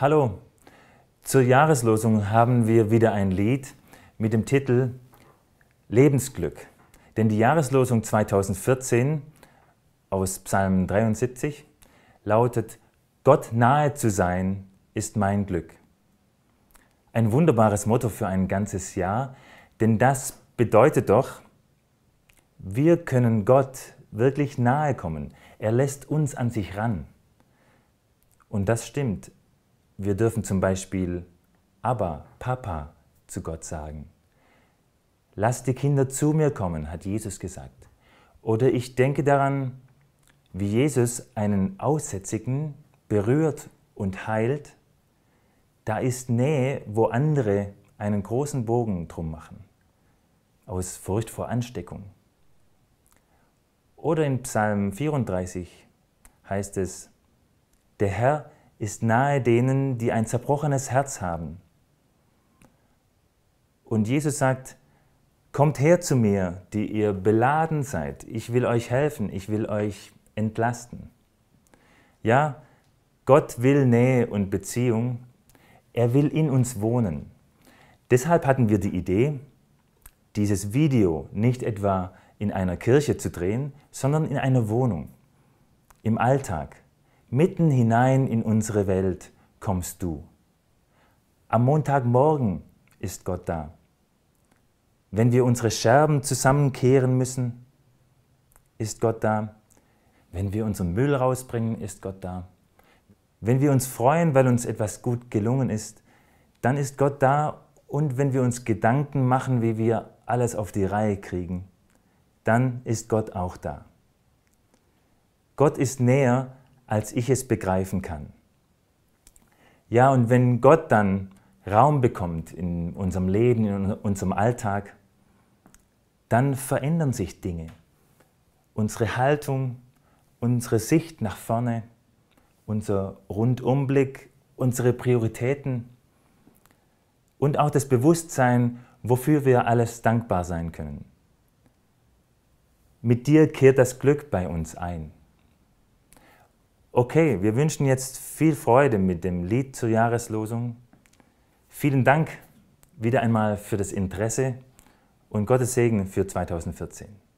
Hallo, zur Jahreslosung haben wir wieder ein Lied mit dem Titel Lebensglück. Denn die Jahreslosung 2014 aus Psalm 73 lautet, Gott nahe zu sein ist mein Glück. Ein wunderbares Motto für ein ganzes Jahr, denn das bedeutet doch, wir können Gott wirklich nahe kommen. Er lässt uns an sich ran. Und das stimmt. Wir dürfen zum Beispiel Abba, Papa zu Gott sagen. Lass die Kinder zu mir kommen, hat Jesus gesagt. Oder ich denke daran, wie Jesus einen Aussätzigen berührt und heilt. Da ist Nähe, wo andere einen großen Bogen drum machen, aus Furcht vor Ansteckung. Oder in Psalm 34 heißt es, der Herr ist nahe denen, die ein zerbrochenes Herz haben. Und Jesus sagt, kommt her zu mir, die ihr beladen seid, ich will euch helfen, ich will euch entlasten. Ja, Gott will Nähe und Beziehung, er will in uns wohnen. Deshalb hatten wir die Idee, dieses Video nicht etwa in einer Kirche zu drehen, sondern in einer Wohnung, im Alltag, Mitten hinein in unsere Welt kommst du. Am Montagmorgen ist Gott da. Wenn wir unsere Scherben zusammenkehren müssen, ist Gott da. Wenn wir unseren Müll rausbringen, ist Gott da. Wenn wir uns freuen, weil uns etwas gut gelungen ist, dann ist Gott da. Und wenn wir uns Gedanken machen, wie wir alles auf die Reihe kriegen, dann ist Gott auch da. Gott ist näher, als ich es begreifen kann. Ja, und wenn Gott dann Raum bekommt in unserem Leben, in unserem Alltag, dann verändern sich Dinge. Unsere Haltung, unsere Sicht nach vorne, unser Rundumblick, unsere Prioritäten und auch das Bewusstsein, wofür wir alles dankbar sein können. Mit dir kehrt das Glück bei uns ein. Okay, wir wünschen jetzt viel Freude mit dem Lied zur Jahreslosung. Vielen Dank wieder einmal für das Interesse und Gottes Segen für 2014.